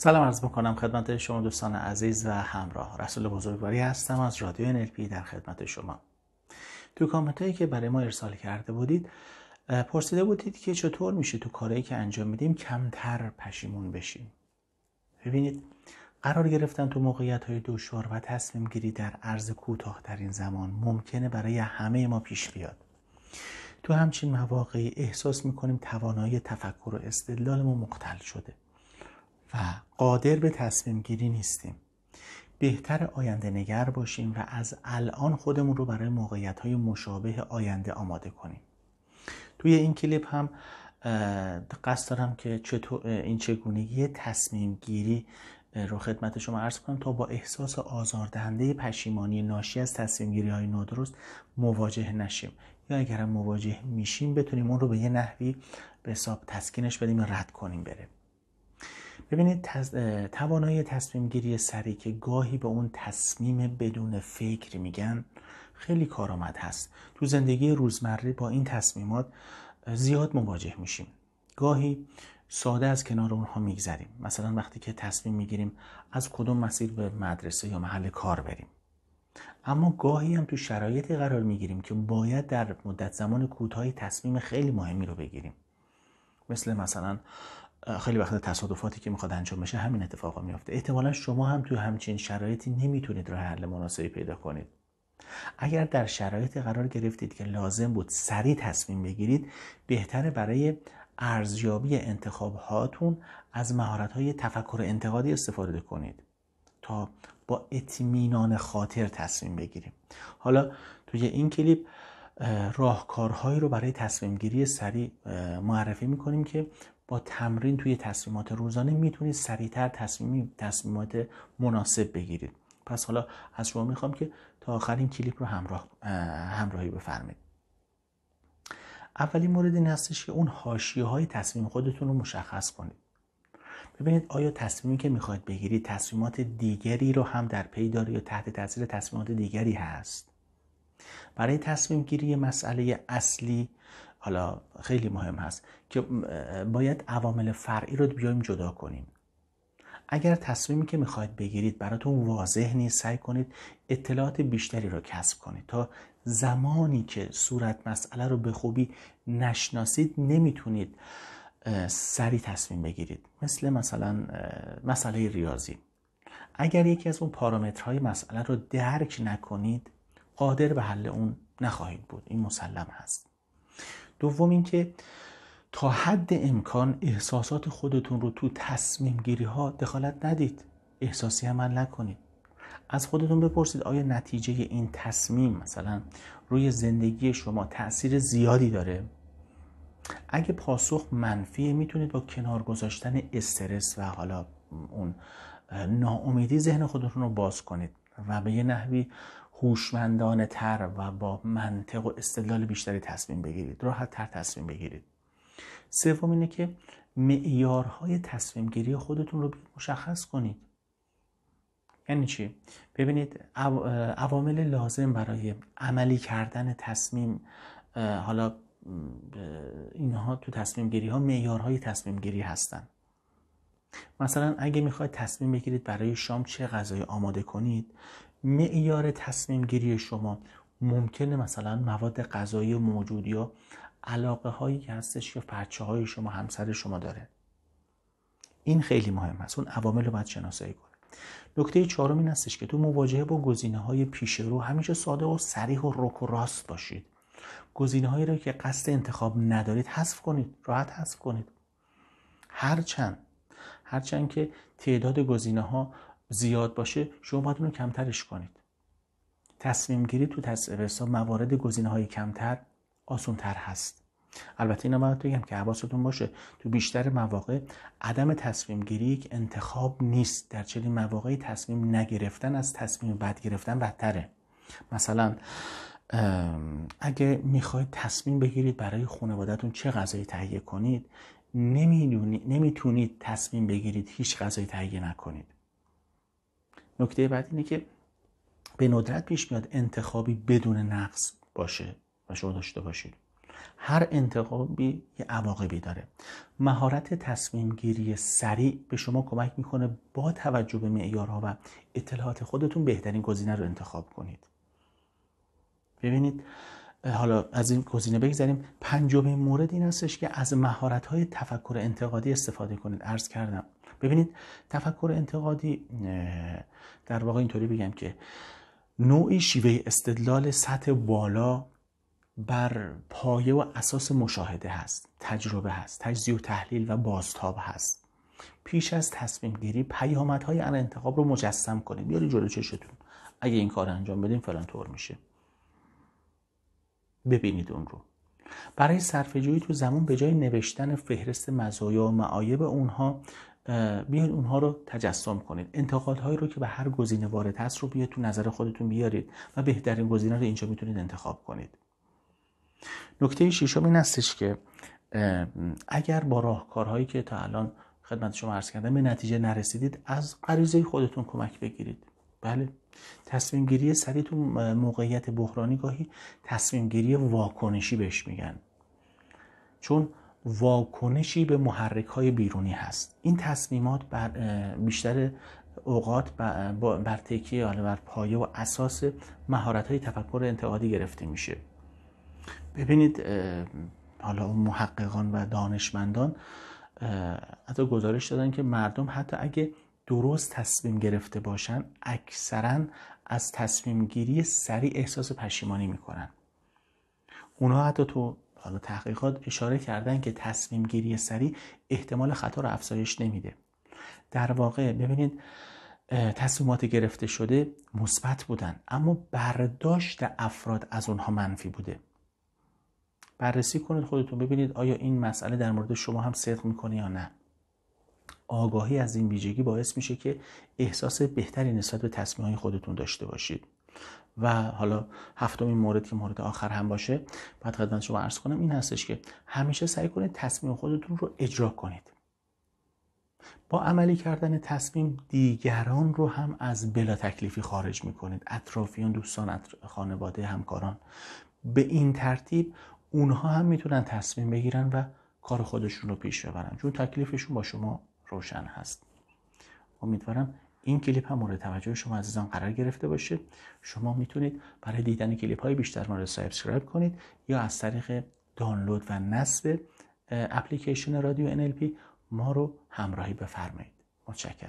سلام عرض بکنم خدمت شما دوستان عزیز و همراه رسول بزرگواری هستم از رادیو NLP در خدمت شما تو کامنت هایی که برای ما ارسال کرده بودید پرسیده بودید که چطور میشه تو کارهایی که انجام میدیم کمتر پشیمون بشیم ببینید قرار گرفتن تو موقعیت های دشوار و تصمیم گیری در عرض کوتاه زمان ممکنه برای همه ما پیش بیاد تو همچین مواقعی احساس میکنیم توانایی تفکر و استدلال ما مختل شده و قادر به تصمیم گیری نیستیم بهتر آینده نگر باشیم و از الان خودمون رو برای موقعیت های مشابه آینده آماده کنیم توی این کلیپ هم قصد دارم که چطور این چگونگی تصمیم گیری رو خدمت شما عرض کنم تا با احساس آزاردهنده پشیمانی ناشی از تصمیم گیری های نادرست مواجه نشیم یا اگر مواجه میشیم بتونیم اون رو به یه نحوی به حساب تسکینش بدیم رد کنیم بره ببینید تز... توانایی تصمیم گیری سری که گاهی به اون تصمیم بدون فکر میگن خیلی کارآمد هست تو زندگی روزمره با این تصمیمات زیاد مواجه میشیم گاهی ساده از کنار اونها میگذریم مثلا وقتی که تصمیم میگیریم از کدوم مسیر به مدرسه یا محل کار بریم اما گاهی هم تو شرایطی قرار میگیریم که باید در مدت زمان کوتاهی تصمیم خیلی مهمی رو بگیریم مثل مثلا خیلی وقتا تصادفاتی که میخواد انجام بشه همین اتفاقا میافته احتمالا شما هم تو همچین شرایطی نمیتونید راه حل مناسبی پیدا کنید اگر در شرایط قرار گرفتید که لازم بود سریع تصمیم بگیرید بهتره برای ارزیابی انتخاب هاتون از مهارت های تفکر انتقادی استفاده کنید تا با اطمینان خاطر تصمیم بگیریم حالا توی این کلیپ راهکارهایی رو برای تصمیم گیری سریع معرفی میکنیم که با تمرین توی تصمیمات روزانه میتونید سریعتر تصمیمات مناسب بگیرید پس حالا از شما میخوام که تا آخرین کلیپ رو همراه همراهی بفرمایید اولین مورد این هستش که اون حاشیه های تصمیم خودتون رو مشخص کنید ببینید آیا تصمیمی که میخواید بگیرید تصمیمات دیگری رو هم در پی داره یا تحت تاثیر تصمیمات دیگری هست برای تصمیم گیری مسئله اصلی حالا خیلی مهم هست که باید عوامل فرعی رو بیایم جدا کنیم اگر تصمیمی که میخواید بگیرید براتون واضح نیست سعی کنید اطلاعات بیشتری رو کسب کنید تا زمانی که صورت مسئله رو به خوبی نشناسید نمیتونید سری تصمیم بگیرید مثل مثلا مسئله ریاضی اگر یکی از اون پارامترهای مسئله رو درک نکنید قادر به حل اون نخواهید بود این مسلم هست دوم اینکه تا حد امکان احساسات خودتون رو تو تصمیم گیری ها دخالت ندید احساسی عمل نکنید از خودتون بپرسید آیا نتیجه این تصمیم مثلا روی زندگی شما تاثیر زیادی داره اگه پاسخ منفیه میتونید با کنار گذاشتن استرس و حالا اون ناامیدی ذهن خودتون رو باز کنید و به یه نحوی هوشمندانه تر و با منطق و استدلال بیشتری تصمیم بگیرید راحت تر تصمیم بگیرید سوم اینه که معیارهای تصمیم گیری خودتون رو مشخص کنید یعنی چی ببینید عوامل لازم برای عملی کردن تصمیم حالا اینها تو تصمیم گیری ها معیارهای تصمیم گیری هستن مثلا اگه میخواید تصمیم بگیرید برای شام چه غذایی آماده کنید معیار تصمیم گیری شما ممکنه مثلا مواد غذایی موجود یا علاقه هایی که هستش یا پرچه های شما همسر شما داره این خیلی مهم هست اون عوامل رو باید شناسایی کنه نکته چهارم این هستش که تو مواجهه با گزینه های پیش رو همیشه ساده و سریح و رک و راست باشید گزینه هایی را که قصد انتخاب ندارید حذف کنید راحت حذف کنید هرچند هرچند که تعداد گزینه ها زیاد باشه شما باید اونو کمترش کنید تصمیم گیری تو تصویرسا موارد گزینه های کمتر آسونتر هست البته اینا باید بگم که حواستون باشه تو بیشتر مواقع عدم تصمیم گیری یک انتخاب نیست در چنین مواقعی تصمیم نگرفتن از تصمیم بد گرفتن بدتره مثلا اگه میخواید تصمیم بگیرید برای خانوادهتون چه غذایی تهیه کنید نمیتونید تصمیم بگیرید هیچ غذایی تهیه نکنید نکته بعد اینه که به ندرت پیش میاد انتخابی بدون نقص باشه و شما داشته باشید هر انتخابی یه عواقبی داره مهارت تصمیم گیری سریع به شما کمک میکنه با توجه به معیارها و اطلاعات خودتون بهترین گزینه رو انتخاب کنید ببینید حالا از این گزینه بگذاریم. پنجمین مورد این هستش که از مهارت های تفکر انتقادی استفاده کنید عرض کردم ببینید تفکر انتقادی در واقع اینطوری بگم که نوعی شیوه استدلال سطح بالا بر پایه و اساس مشاهده هست تجربه هست تجزیه و تحلیل و بازتاب هست پیش از تصمیم گیری پیامدهای ان انتخاب رو مجسم کنید بیاری جلو چشتون اگه این کار انجام بدیم فلان طور میشه ببینید اون رو برای جویی تو زمان به جای نوشتن فهرست مزایا و معایب اونها بیاین اونها رو تجسم کنید انتقاد هایی رو که به هر گزینه وارد هست رو بیاید تو نظر خودتون بیارید و بهترین گزینه رو اینجا میتونید انتخاب کنید نکته شیشم این هستش که اگر با راهکارهایی که تا الان خدمت شما عرض کردم به نتیجه نرسیدید از غریزه خودتون کمک بگیرید بله تصمیم گیری سریع تو موقعیت بحرانی گاهی تصمیم گیری واکنشی بهش میگن چون واکنشی به محرک های بیرونی هست این تصمیمات بر بیشتر اوقات بر تکیه بر پایه و اساس مهارت های تفکر انتقادی گرفته میشه ببینید حالا محققان و دانشمندان حتی گزارش دادن که مردم حتی اگه درست تصمیم گرفته باشن اکثرا از تصمیم گیری سریع احساس پشیمانی میکنن اونا حتی تو حالا تحقیقات اشاره کردن که تصمیم گیری سریع احتمال خطا رو افزایش نمیده در واقع ببینید تصمیمات گرفته شده مثبت بودن اما برداشت افراد از اونها منفی بوده بررسی کنید خودتون ببینید آیا این مسئله در مورد شما هم صدق میکنه یا نه آگاهی از این ویژگی باعث میشه که احساس بهتری نسبت به تصمیم خودتون داشته باشید و حالا هفتمین مورد که مورد آخر هم باشه بعد خدمت شما عرض کنم این هستش که همیشه سعی کنید تصمیم خودتون رو اجرا کنید با عملی کردن تصمیم دیگران رو هم از بلا تکلیفی خارج میکنید. کنید اطرافیان دوستان خانواده همکاران به این ترتیب اونها هم میتونن تصمیم بگیرن و کار خودشون رو پیش ببرن چون تکلیفشون با شما روشن هست امیدوارم این کلیپ هم مورد توجه شما عزیزان قرار گرفته باشه شما میتونید برای دیدن کلیپ های بیشتر ما رو سابسکرایب کنید یا از طریق دانلود و نصب اپلیکیشن رادیو NLP ما رو همراهی بفرمایید متشکرم